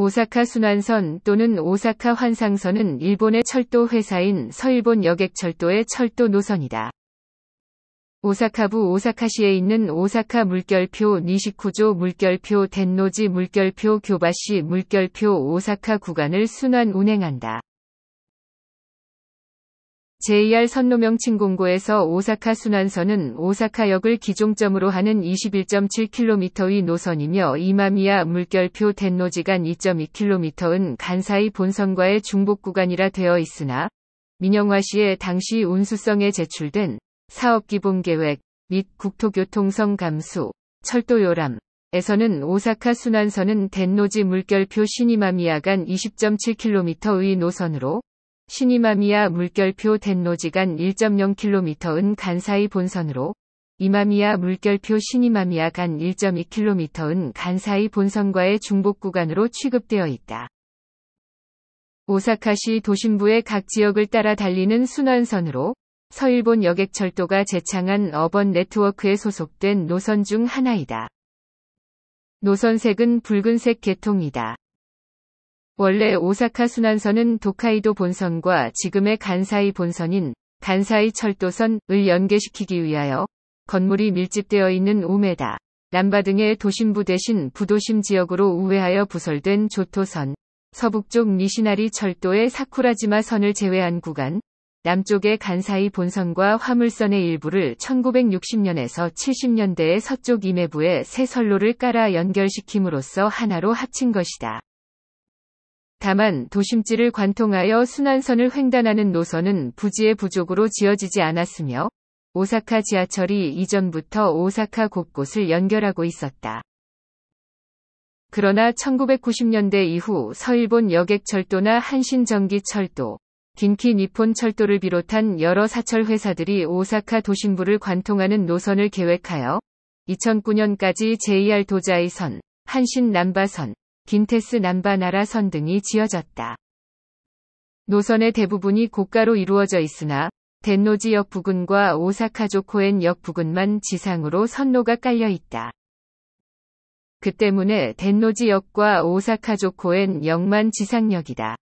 오사카 순환선 또는 오사카 환상선은 일본의 철도 회사인 서일본 여객철도의 철도 노선이다. 오사카부 오사카시에 있는 오사카 물결표 니시코조 물결표 덴노지 물결표 교바시 물결표 오사카 구간을 순환 운행한다. JR 선로명칭 공고에서 오사카 순환선은 오사카역을 기종점으로 하는 21.7km의 노선이며 이마미야 물결표 텐노지간 2.2km은 간사이 본선과의 중복 구간이라 되어 있으나 민영화시에 당시 운수성에 제출된 사업기본계획 및 국토교통성 감수, 철도요람, 에서는 오사카 순환선은 텐노지 물결표 신이마미야간 20.7km의 노선으로 신이마미야 물결표 덴노지간 1.0km은 간사이 본선으로 이마미야 물결표 신이마미야 간 1.2km은 간사이 본선과의 중복 구간으로 취급되어 있다. 오사카시 도심부의 각 지역을 따라 달리는 순환선으로 서일본 여객철도가 제창한 어번 네트워크에 소속된 노선 중 하나이다. 노선색은 붉은색 계통이다. 원래 오사카 순환선은 도카이도 본선과 지금의 간사이 본선인 간사이 철도선을 연계시키기 위하여 건물이 밀집되어 있는 우메다, 람바 등의 도심부 대신 부도심 지역으로 우회하여 부설된 조토선, 서북쪽 미시나리 철도의 사쿠라지마 선을 제외한 구간, 남쪽의 간사이 본선과 화물선의 일부를 1960년에서 70년대의 서쪽 이해부에새 선로를 깔아 연결시킴으로써 하나로 합친 것이다. 다만 도심지를 관통하여 순환선을 횡단하는 노선은 부지의 부족으로 지어지지 않았으며 오사카 지하철이 이전부터 오사카 곳곳을 연결하고 있었다. 그러나 1990년대 이후 서일본 여객철도나 한신전기철도, 긴키 니폰 철도를 비롯한 여러 사철 회사들이 오사카 도심부를 관통하는 노선을 계획하여 2009년까지 JR 도자이선, 한신 남바선, 긴테스 남바나라 선 등이 지어졌다. 노선의 대부분이 고가로 이루어져 있으나 덴노지역 부근과 오사카조코엔역 부근만 지상으로 선로가 깔려 있다. 그 때문에 덴노지역과 오사카조코엔역만 지상역이다.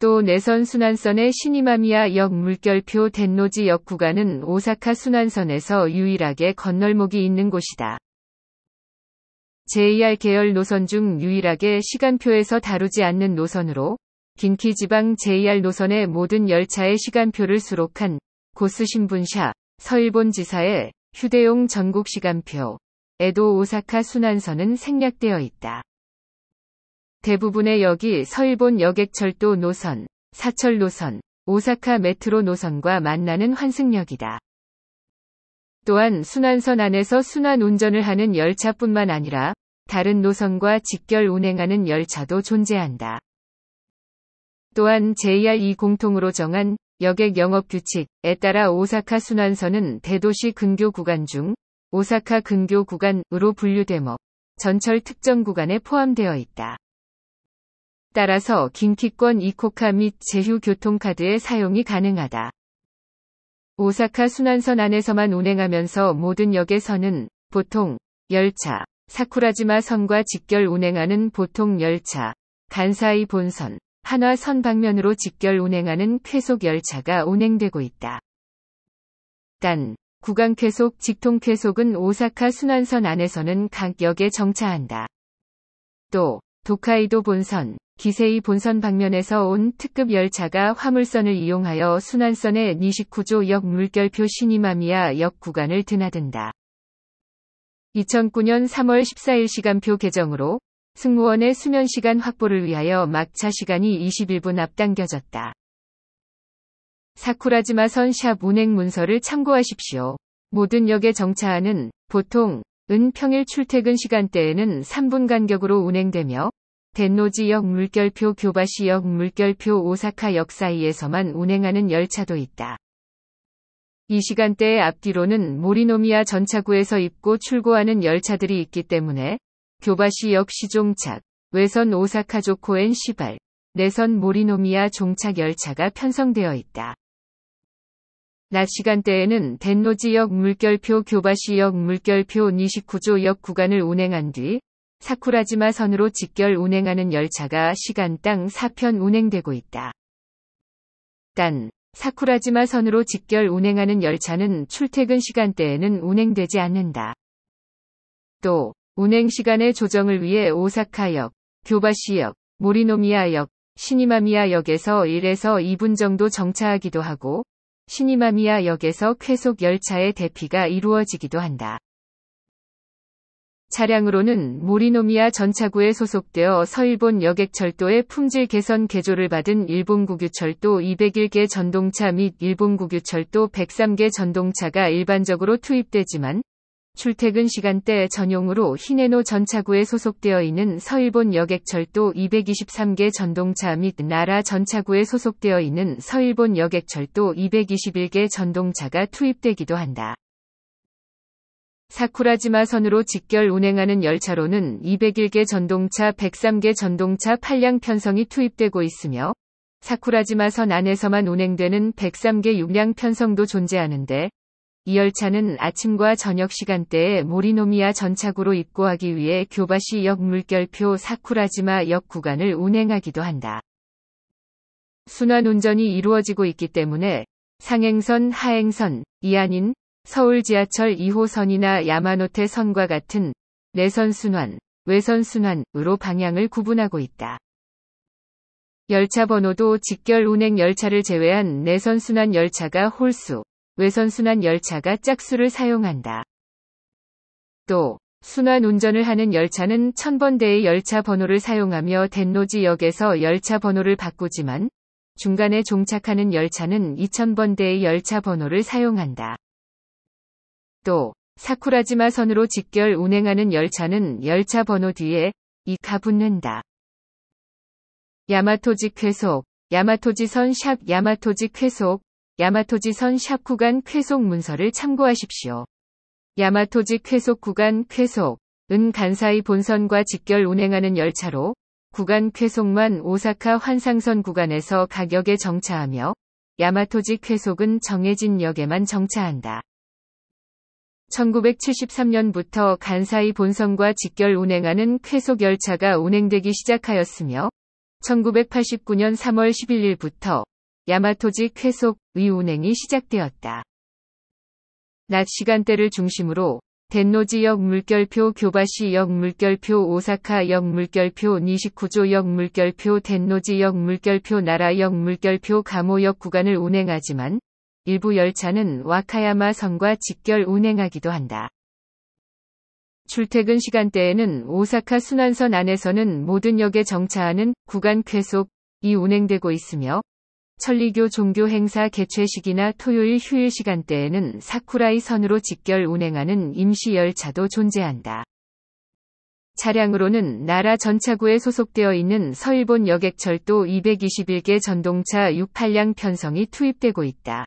또 내선 순환선의 시니마미야역 물결표 덴노지역 구간은 오사카 순환선에서 유일하게 건널목이 있는 곳이다. JR 계열 노선 중 유일하게 시간표에서 다루지 않는 노선으로 긴키지방 JR 노선의 모든 열차의 시간표를 수록한 고스 신분샤 서일본 지사의 휴대용 전국 시간표 에도 오사카 순환선은 생략되어 있다. 대부분의 역이 서일본 여객철도 노선, 사철 노선, 오사카 메트로 노선과 만나는 환승역이다. 또한 순환선 안에서 순환 운전을 하는 열차뿐만 아니라 다른 노선과 직결 운행하는 열차도 존재한다. 또한 JR2 공통으로 정한 여객 영업 규칙에 따라 오사카 순환선은 대도시 근교 구간 중 오사카 근교 구간으로 분류되며 전철 특정 구간에 포함되어 있다. 따라서 긴키권 이코카 및 제휴 교통카드의 사용이 가능하다. 오사카 순환선 안에서만 운행하면서 모든 역에서는 보통 열차, 사쿠라지마 선과 직결 운행하는 보통 열차, 간사이 본선, 한화선 방면으로 직결 운행하는 쾌속 열차가 운행되고 있다. 단, 구강 쾌속, 직통 쾌속은 오사카 순환선 안에서는 각 역에 정차한다. 또, 도카이도 본선, 기세이 본선 방면에서 온 특급 열차가 화물선을 이용하여 순환선의 니시쿠조역 물결표 신이마미야역 구간을 드나든다. 2009년 3월 14일 시간표 개정으로 승무원의 수면시간 확보를 위하여 막차 시간이 21분 앞당겨졌다. 사쿠라지마선 샵 운행 문서를 참고하십시오. 모든 역에 정차하는 보통 은 평일 출퇴근 시간대에는 3분 간격으로 운행되며 덴노지역 물결표 교바시역 물결표 오사카역 사이에서만 운행하는 열차도 있다. 이 시간대의 앞뒤로는 모리노미아 전차구에서 입고 출고하는 열차들이 있기 때문에 교바시역 시종착, 외선 오사카 조코엔 시발, 내선 모리노미아 종착 열차가 편성되어 있다. 낮 시간대에는 덴노지역 물결표 교바시역 물결표 니시쿠조역 구간을 운행한 뒤 사쿠라지마 선으로 직결 운행하는 열차가 시간당 4편 운행되고 있다. 단, 사쿠라지마 선으로 직결 운행하는 열차는 출퇴근 시간대에는 운행되지 않는다. 또, 운행 시간의 조정을 위해 오사카역, 교바시역, 모리노미아역시니마미아역에서 1에서 2분 정도 정차하기도 하고, 시니마미아역에서 쾌속 열차의 대피가 이루어지기도 한다. 차량으로는 모리노미야 전차구에 소속되어 서일본 여객철도의 품질 개선 개조를 받은 일본 국유철도 201개 전동차 및 일본 국유철도 103개 전동차가 일반적으로 투입되지만 출퇴근 시간대 전용으로 히네노 전차구에 소속되어 있는 서일본 여객철도 223개 전동차 및 나라 전차구에 소속되어 있는 서일본 여객철도 221개 전동차가 투입되기도 한다. 사쿠라지마 선으로 직결 운행하는 열차로는 201개 전동차 103개 전동차 8량 편성이 투입되고 있으며 사쿠라지마 선 안에서만 운행되는 103개 6량 편성도 존재하는데 이 열차는 아침과 저녁 시간대에 모리노미야 전차구로 입고하기 위해 교바시역 물결표 사쿠라지마역 구간을 운행하기도 한다. 순환 운전이 이루어지고 있기 때문에 상행선, 하행선, 이 아닌 서울 지하철 2호선이나 야마노테 선과 같은 내선순환, 외선순환으로 방향을 구분하고 있다. 열차 번호도 직결 운행 열차를 제외한 내선순환 열차가 홀수, 외선순환 열차가 짝수를 사용한다. 또, 순환 운전을 하는 열차는 1 0 0 0번대의 열차 번호를 사용하며 덴노지역에서 열차 번호를 바꾸지만 중간에 종착하는 열차는 2000번대의 열차 번호를 사용한다. 또 사쿠라지마 선으로 직결 운행하는 열차는 열차 번호 뒤에 이카 붙는다. 야마토지 쾌속, 야마토지선 샵 야마토지 쾌속, 야마토지선 샵 구간 쾌속 문서를 참고하십시오. 야마토지 쾌속 구간 쾌속, 은 간사이 본선과 직결 운행하는 열차로 구간 쾌속만 오사카 환상선 구간에서 가격에 정차하며 야마토지 쾌속은 정해진 역에만 정차한다. 1973년부터 간사이 본선과 직결 운행하는 쾌속 열차가 운행되기 시작하였으며 1989년 3월 11일부터 야마토지 쾌속 위운행이 시작되었다. 낮 시간대를 중심으로 덴노지역 물결표 교바시역 물결표 오사카역 물결표 니시쿠조역 물결표 덴노지역 물결표 나라역 물결표 가모역 구간을 운행하지만 일부 열차는 와카야마 선과 직결 운행하기도 한다. 출퇴근 시간대에는 오사카 순환선 안에서는 모든 역에 정차하는 구간 쾌속이 운행되고 있으며 천리교 종교 행사 개최식이나 토요일 휴일 시간대에는 사쿠라이 선으로 직결 운행하는 임시 열차도 존재한다. 차량으로는 나라 전차구에 소속되어 있는 서일본 여객철도 221개 전동차 68량 편성이 투입되고 있다.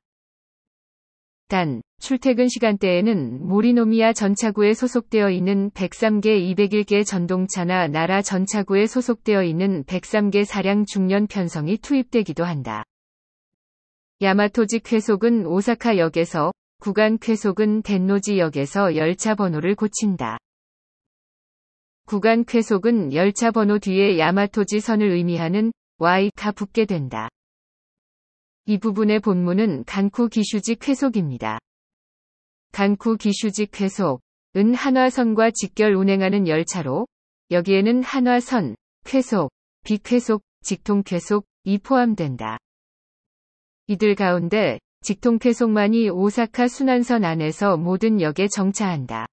단, 출퇴근 시간대에는 모리노미아 전차구에 소속되어 있는 103개 201개 전동차나 나라 전차구에 소속되어 있는 103개 사량 중년 편성이 투입되기도 한다. 야마토지 쾌속은 오사카역에서, 구간 쾌속은 덴노지역에서 열차 번호를 고친다. 구간 쾌속은 열차 번호 뒤에 야마토지 선을 의미하는 Y가 붙게 된다. 이 부분의 본문은 간쿠 기슈직 쾌속입니다 간쿠 기슈직 쾌속은 한화선과 직결 운행하는 열차로 여기에는 한화선, 쾌속, 비쾌속, 직통쾌속 이 포함된다. 이들 가운데 직통쾌속만이 오사카 순환선 안에서 모든 역에 정차한다.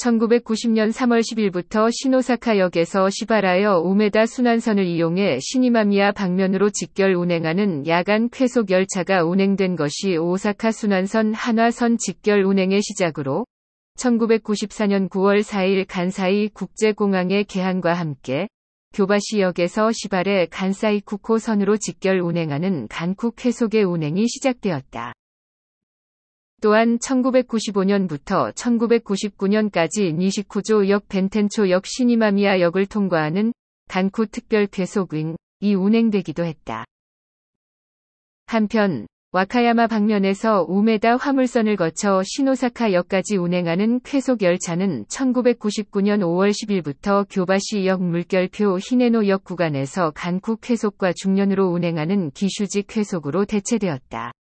1990년 3월 10일부터 신오사카역에서 시바라여 우메다 순환선을 이용해 신이마미야 방면으로 직결 운행하는 야간 쾌속 열차가 운행된 것이 오사카 순환선 한화선 직결 운행의 시작으로 1994년 9월 4일 간사이 국제공항의 개항과 함께 교바시역에서 시발의 간사이 쿠코선으로 직결 운행하는 간쿠 쾌속의 운행이 시작되었다. 또한 1995년부터 1999년까지 니시쿠조 역 벤텐초 역 시니마미야 역을 통과하는 간쿠 특별 괴속행이 운행되기도 했다. 한편 와카야마 방면에서 우메다 화물선을 거쳐 시노사카 역까지 운행하는 쾌속 열차는 1999년 5월 10일부터 교바시역 물결표 히네노역 구간에서 간쿠 쾌속과 중년으로 운행하는 기슈지 쾌속으로 대체되었다.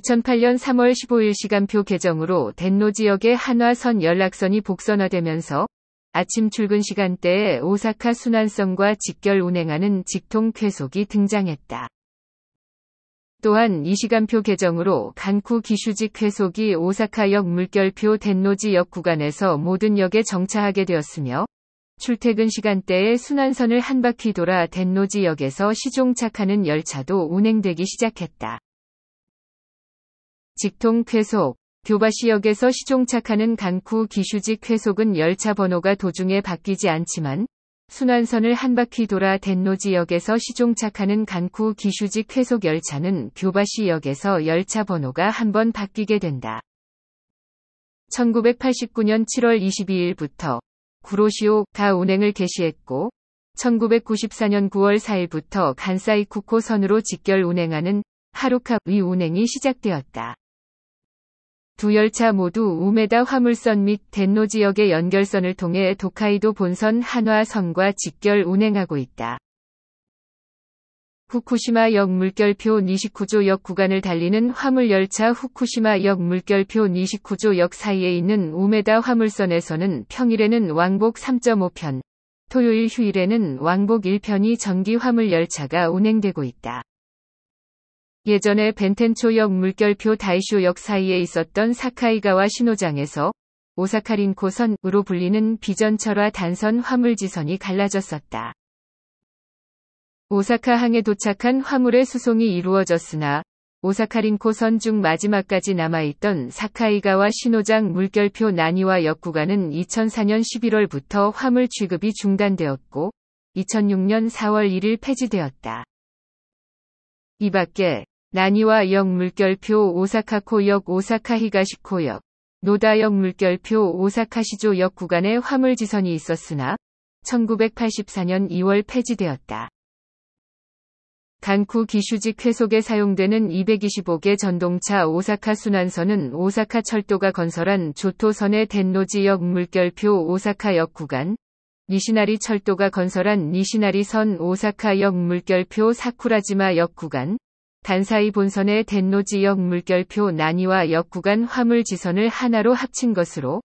2008년 3월 15일 시간표 개정으로 덴노 지역의 한화선 연락선이 복선화되면서 아침 출근 시간대에 오사카 순환선과 직결 운행하는 직통 쾌속이 등장했다. 또한 이 시간표 개정으로 간쿠 기슈직 쾌속이 오사카역 물결표 덴노지역 구간에서 모든 역에 정차하게 되었으며 출퇴근 시간대에 순환선을 한 바퀴 돌아 덴노지역에서 시종착하는 열차도 운행되기 시작했다. 직통 쾌속 교바시역에서 시종착하는 강쿠 기슈직 쾌속은 열차 번호가 도중에 바뀌지 않지만 순환선을 한 바퀴 돌아 덴노지역에서 시종착하는 강쿠 기슈직 쾌속 열차는 교바시역에서 열차 번호가 한 번 바뀌게 된다. 1989년 7월 22일부터 구로시오가 운행을 개시했고 1994년 9월 4일부터 간사이쿠코 선으로 직결 운행하는 하루카위 운행이 시작되었다. 두 열차 모두 우메다 화물선 및 덴노 지역의 연결선을 통해 도카이도 본선 한화선과 직결 운행하고 있다. 후쿠시마역 물결표 니시쿠조역 구간을 달리는 화물열차 후쿠시마역 물결표 니시쿠조역 사이에 있는 우메다 화물선에서는 평일에는 왕복 3.5편, 토요일 휴일에는 왕복 1편이 전기 화물열차가 운행되고 있다. 예전에 벤텐초역 물결표 다이쇼역 사이에 있었던 사카이가와 신호장에서 오사카린코선으로 불리는 비전철화 단선 화물지선이 갈라졌었다. 오사카항에 도착한 화물의 수송이 이루어졌으나 오사카린코선 중 마지막까지 남아있던 사카이가와 신호장 물결표 난이와역 구간은 2004년 11월부터 화물 취급이 중단되었고 2006년 4월 1일 폐지되었다. 이 밖에 나니와역 물결표 오사카코역 오사카히가시코역 노다역 물결표 오사카시조역 구간에 화물지선이 있었으나 1984년 2월 폐지되었다. 간쿠 기슈직 쾌속에 사용되는 225개 전동차 오사카 순환선은 오사카 철도가 건설한 조토선의 덴노지역 물결표 오사카역 구간, 니시나리 철도가 건설한 니시나리선 오사카역 물결표 사쿠라지마역 구간, 단사이 본선의 덴노 지역 물결표 난이와 역구간 화물 지선을 하나로 합친 것으로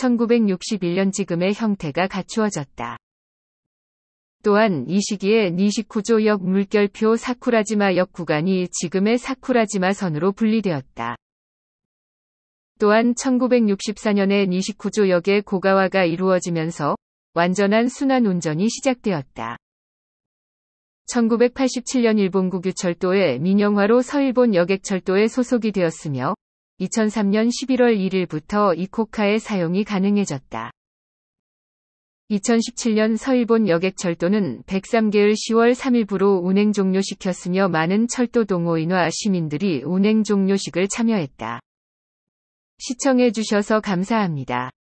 1961년 지금의 형태가 갖추어졌다. 또한 이 시기에 니시쿠조역 물결표 사쿠라지마 역 구간이 지금의 사쿠라지마 선으로 분리되었다. 또한 1964년에 니시쿠조역의 고가화가 이루어지면서 완전한 순환 운전이 시작되었다. 1987년 일본 국유철도의 민영화로 서일본 여객철도에 소속이 되었으며 2003년 11월 1일부터 이코카의 사용이 가능해졌다. 2017년 서일본 여객철도는 103개월 10월 3일부로 운행 종료시켰으며 많은 철도 동호인과 시민들이 운행 종료식을 참여했다. 시청해주셔서 감사합니다.